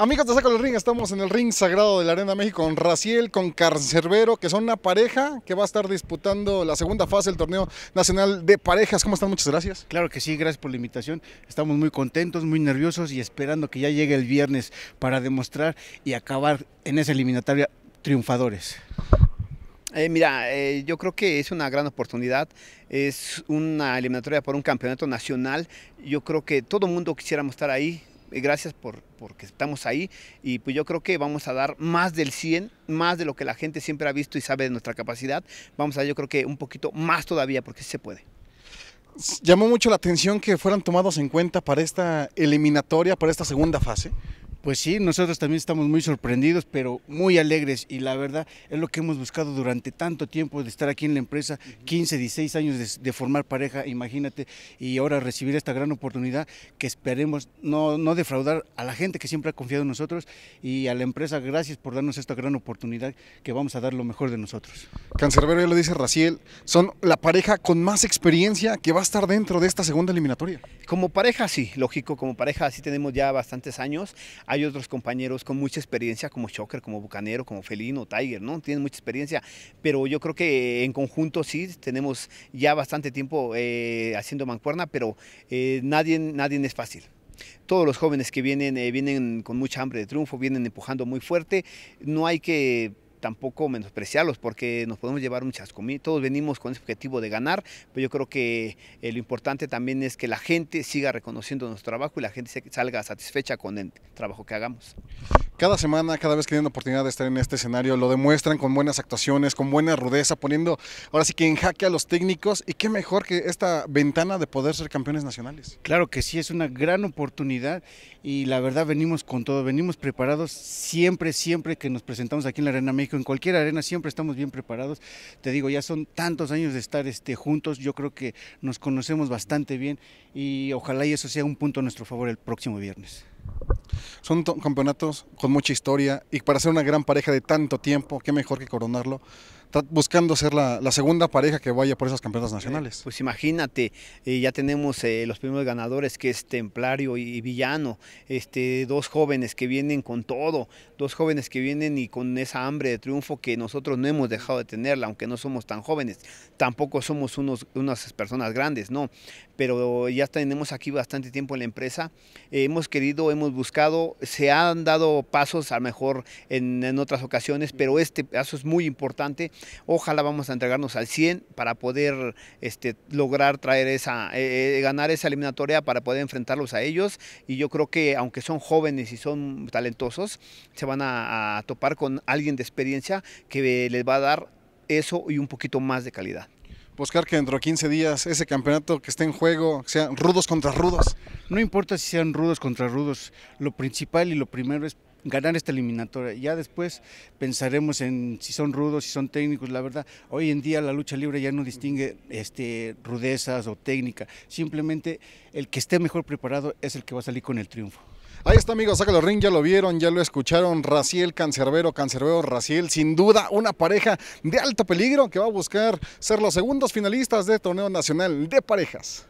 Amigos de Saco el Ring, estamos en el ring sagrado de la Arena México con Raciel, con Carcerbero, que son una pareja que va a estar disputando la segunda fase del torneo nacional de parejas. ¿Cómo están? Muchas gracias. Claro que sí, gracias por la invitación. Estamos muy contentos, muy nerviosos y esperando que ya llegue el viernes para demostrar y acabar en esa eliminatoria triunfadores. Eh, mira, eh, yo creo que es una gran oportunidad, es una eliminatoria por un campeonato nacional, yo creo que todo el mundo quisiéramos estar ahí, gracias por porque estamos ahí y pues yo creo que vamos a dar más del 100, más de lo que la gente siempre ha visto y sabe de nuestra capacidad. Vamos a dar yo creo que un poquito más todavía porque sí se puede. Llamó mucho la atención que fueran tomados en cuenta para esta eliminatoria, para esta segunda fase, pues sí, nosotros también estamos muy sorprendidos, pero muy alegres y la verdad es lo que hemos buscado durante tanto tiempo de estar aquí en la empresa, 15, 16 años de, formar pareja, imagínate, y ahora recibir esta gran oportunidad que esperemos no, defraudar a la gente que siempre ha confiado en nosotros y a la empresa, gracias por darnos esta gran oportunidad que vamos a dar lo mejor de nosotros. Cancerbero, ya lo dice Raciel, son la pareja con más experiencia que va a estar dentro de esta segunda eliminatoria. Como pareja sí, lógico, como pareja sí tenemos ya bastantes años hay otros compañeros con mucha experiencia como Shocker, como Bucanero, como Felino, Tiger, ¿no? Tienen mucha experiencia, pero yo creo que en conjunto sí, tenemos ya bastante tiempo eh, haciendo mancuerna, pero eh, nadie, nadie es fácil todos los jóvenes que vienen, eh, vienen con mucha hambre de triunfo, vienen empujando muy fuerte. No hay que tampoco menospreciarlos porque nos podemos llevar un comidas, Todos venimos con ese objetivo de ganar, pero yo creo que eh, lo importante también es que la gente siga reconociendo nuestro trabajo y la gente salga satisfecha con el trabajo que hagamos. Cada semana, cada vez que tienen oportunidad de estar en este escenario, lo demuestran con buenas actuaciones, con buena rudeza, poniendo ahora sí que en jaque a los técnicos y qué mejor que esta ventana de poder ser campeones nacionales. Claro que sí, es una gran oportunidad y la verdad venimos con todo, venimos preparados siempre, siempre que nos presentamos aquí en la Arena México en cualquier arena, siempre estamos bien preparados. Te digo, ya son tantos años de estar este, juntos, yo creo que nos conocemos bastante bien y ojalá y eso sea un punto a nuestro favor el próximo viernes. Son campeonatos con mucha historia y para ser una gran pareja de tanto tiempo, qué mejor que coronarlo buscando ser la, segunda pareja que vaya por esas campeonatas eh, nacionales. pues imagínate, eh, ya tenemos eh, los primeros ganadores que es Templario y, Villano, este, dos jóvenes que vienen con todo, dos jóvenes que vienen y con esa hambre de triunfo que nosotros no hemos dejado de tenerla, aunque no somos tan jóvenes, tampoco somos unos, unas personas grandes, no, pero ya tenemos aquí bastante tiempo en la empresa, hemos querido, hemos buscado se han dado pasos a lo mejor en, otras ocasiones, pero este paso es muy importante. Ojalá vamos a entregarnos al 100 para poder este, lograr traer esa, eh, eh, ganar esa eliminatoria para poder enfrentarlos a ellos. Y yo creo que aunque son jóvenes y son talentosos, se van a topar con alguien de experiencia que les va a dar eso y un poquito más de calidad buscar que dentro de 15 días ese campeonato que esté en juego, sean rudos contra rudos? No importa si sean rudos contra rudos, lo principal y lo primero es ganar esta eliminatoria. Ya después pensaremos en si son rudos, si son técnicos. La verdad, hoy en día la lucha libre ya no distingue este, rudezas o técnica. Simplemente el que esté mejor preparado es el que va a salir con el triunfo. Ahí está, amigos, los ring, ya lo vieron, ya lo escucharon. Raciel Cancerbero, Cancerbero Raciel, sin duda una pareja de alto peligro que va a buscar ser los segundos finalistas del torneo nacional de parejas.